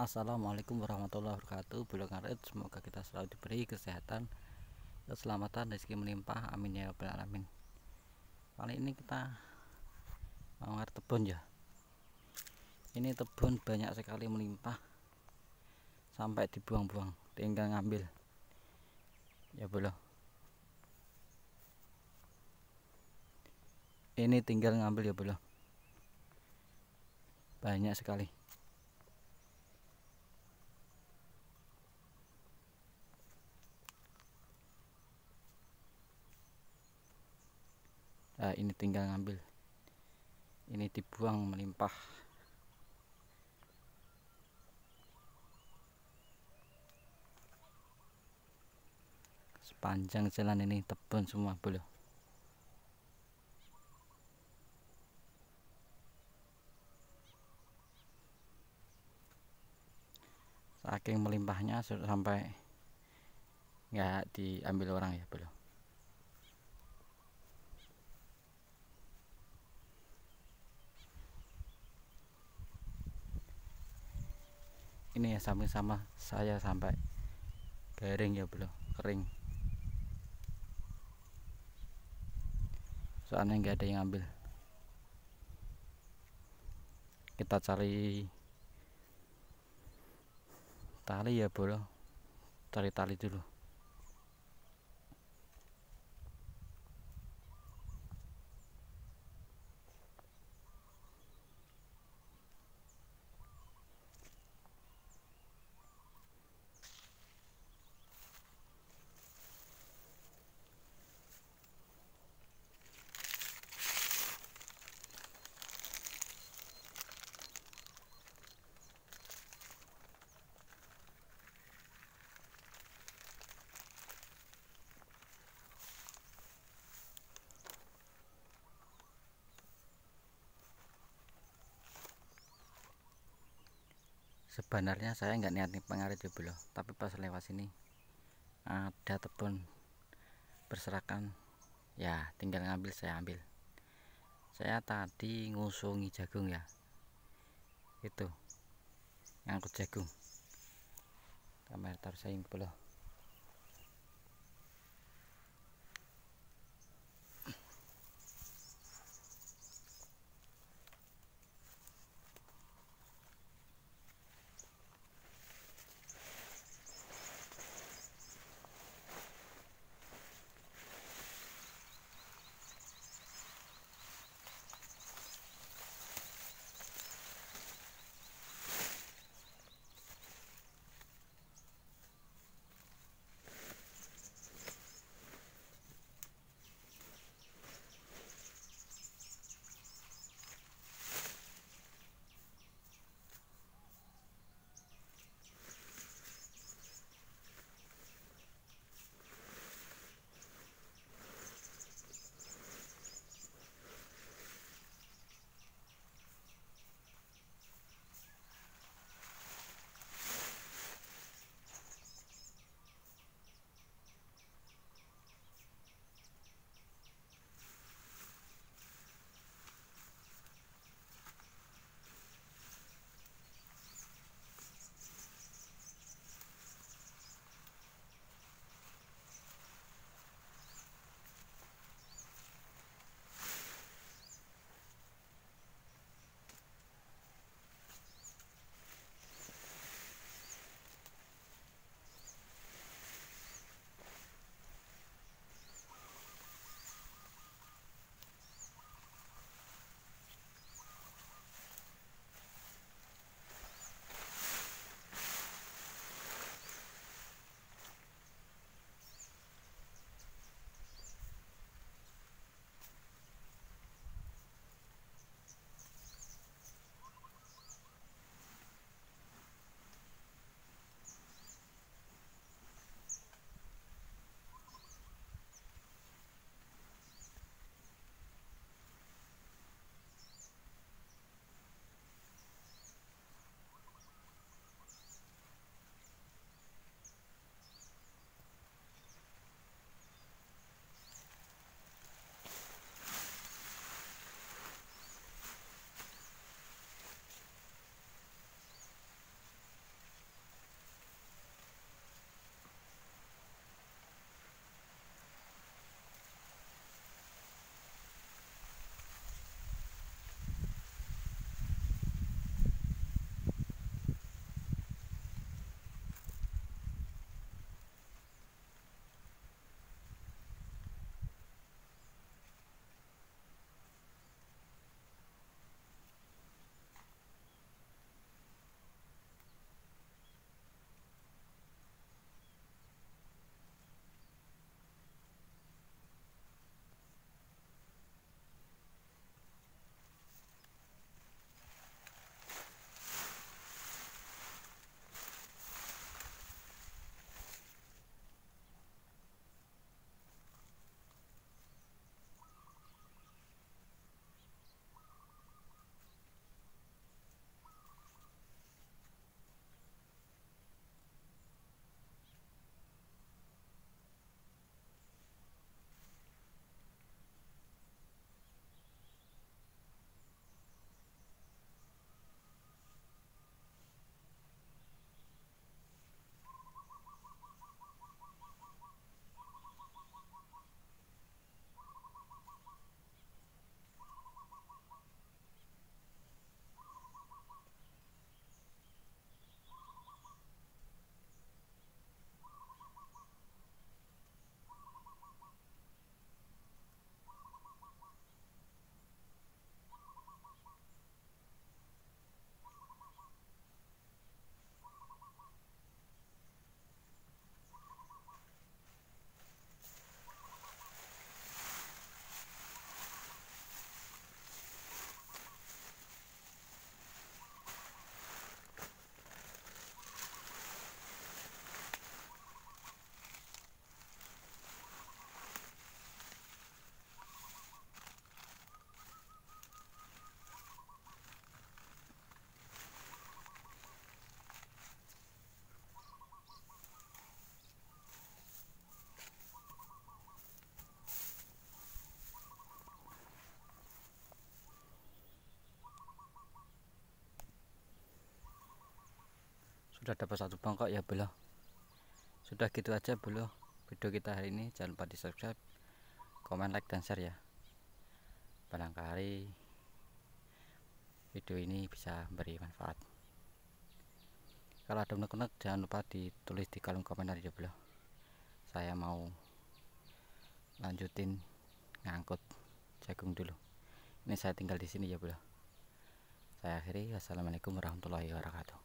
Assalamualaikum warahmatullahi wabarakatuh Bulan karet semoga kita selalu diberi kesehatan Keselamatan rezeki melimpah Amin ya rabbal alamin Kali ini kita Mawar tebon ya Ini tebon banyak sekali melimpah Sampai dibuang-buang Tinggal ngambil Ya belum Ini tinggal ngambil ya belum Banyak sekali nah, ini tinggal ngambil ini dibuang melimpah sepanjang jalan ini tebun semua boleh saking melimpahnya sampai nggak diambil orang ya belum ini ya samping sama saya sampai kering ya bro kering soalnya nggak ada yang ambil kita cari tali ya bro cari tali dulu sebenarnya saya nggak niat pengarit dulu ya, loh tapi pas lewat sini ada tepun berserakan ya tinggal ngambil saya ambil saya tadi ngusungi jagung ya itu ngangkut jagung kamera taruh saya belum sudah dapat satu bangkok ya belum sudah gitu aja belum video kita hari ini jangan lupa di subscribe komen like dan share ya barangkali video ini bisa beri manfaat kalau ada unek-unek jangan lupa ditulis di kolom komentar ya belum saya mau lanjutin ngangkut jagung dulu ini saya tinggal di sini ya belum saya akhiri wassalamualaikum warahmatullahi wabarakatuh